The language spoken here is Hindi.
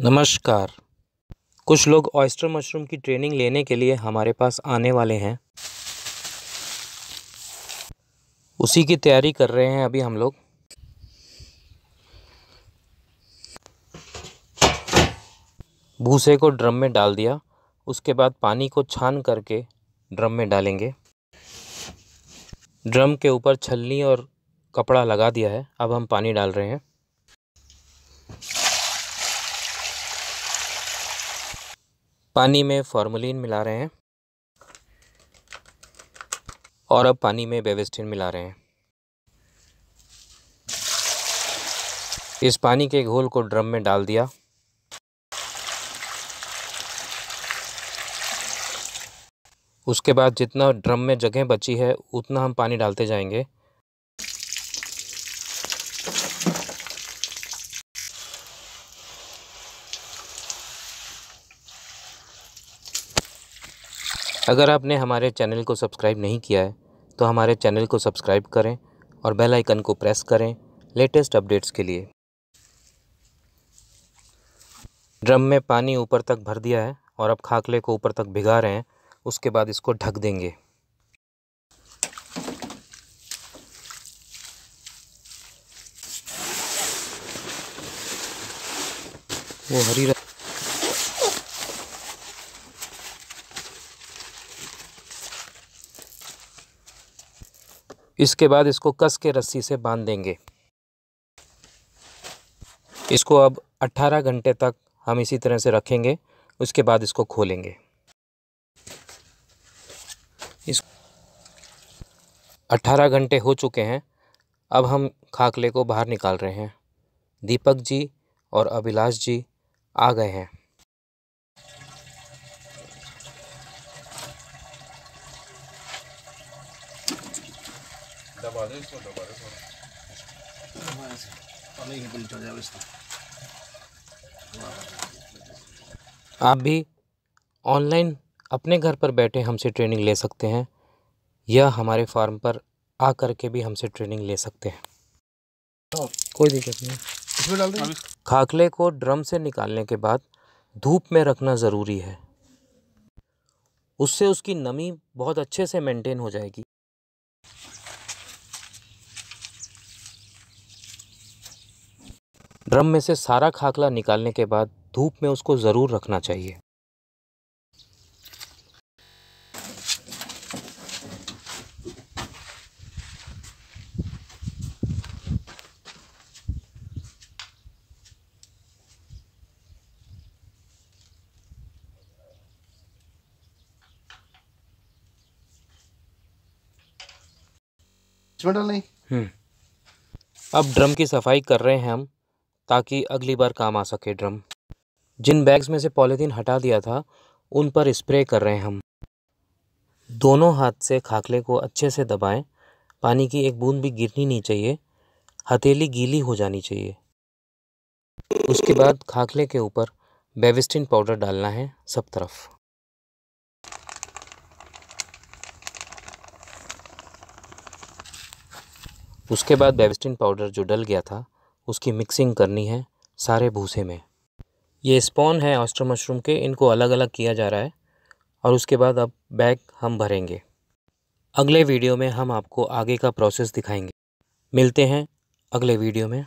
नमस्कार कुछ लोग ऑयस्टर मशरूम की ट्रेनिंग लेने के लिए हमारे पास आने वाले हैं उसी की तैयारी कर रहे हैं अभी हम लोग भूसे को ड्रम में डाल दिया उसके बाद पानी को छान करके ड्रम में डालेंगे ड्रम के ऊपर छलनी और कपड़ा लगा दिया है अब हम पानी डाल रहे हैं पानी में फॉर्मोलिन मिला रहे हैं और अब पानी में बेवेस्टिन मिला रहे हैं इस पानी के घोल को ड्रम में डाल दिया उसके बाद जितना ड्रम में जगह बची है उतना हम पानी डालते जाएंगे अगर आपने हमारे चैनल को सब्सक्राइब नहीं किया है तो हमारे चैनल को सब्सक्राइब करें और बेल आइकन को प्रेस करें लेटेस्ट अपडेट्स के लिए ड्रम में पानी ऊपर तक भर दिया है और अब खाकले को ऊपर तक भिगा रहे हैं उसके बाद इसको ढक देंगे वो हरी इसके बाद इसको कस के रस्सी से बांध देंगे इसको अब 18 घंटे तक हम इसी तरह से रखेंगे उसके बाद इसको खोलेंगे इस 18 घंटे हो चुके हैं अब हम खाकले को बाहर निकाल रहे हैं दीपक जी और अभिलाष जी आ गए हैं दबा दो इसको दबा दो आप भी ऑनलाइन अपने घर पर बैठे हमसे ट्रेनिंग ले सकते हैं या हमारे फार्म पर आ कर के भी हमसे ट्रेनिंग ले सकते हैं कोई दिक्कत नहीं खाखले को ड्रम से निकालने के बाद धूप में रखना ज़रूरी है उससे उसकी नमी बहुत अच्छे से मेंटेन हो जाएगी ड्रम में से सारा खाखला निकालने के बाद धूप में उसको ज़रूर रखना चाहिए नहीं हम्म। अब ड्रम की सफाई कर रहे हैं हम ताकि अगली बार काम आ सके ड्रम जिन बैग्स में से पॉलीथीन हटा दिया था उन पर स्प्रे कर रहे हैं हम दोनों हाथ से खाखले को अच्छे से दबाएं पानी की एक बूंद भी गिरनी नहीं चाहिए हथेली गीली हो जानी चाहिए उसके बाद खाखले के ऊपर बेविस्टिन पाउडर डालना है सब तरफ उसके बाद बेविस्टिन पाउडर जो डल गया था उसकी मिक्सिंग करनी है सारे भूसे में ये स्पॉन है ऑस्टर मशरूम के इनको अलग अलग किया जा रहा है और उसके बाद अब बैग हम भरेंगे अगले वीडियो में हम आपको आगे का प्रोसेस दिखाएंगे मिलते हैं अगले वीडियो में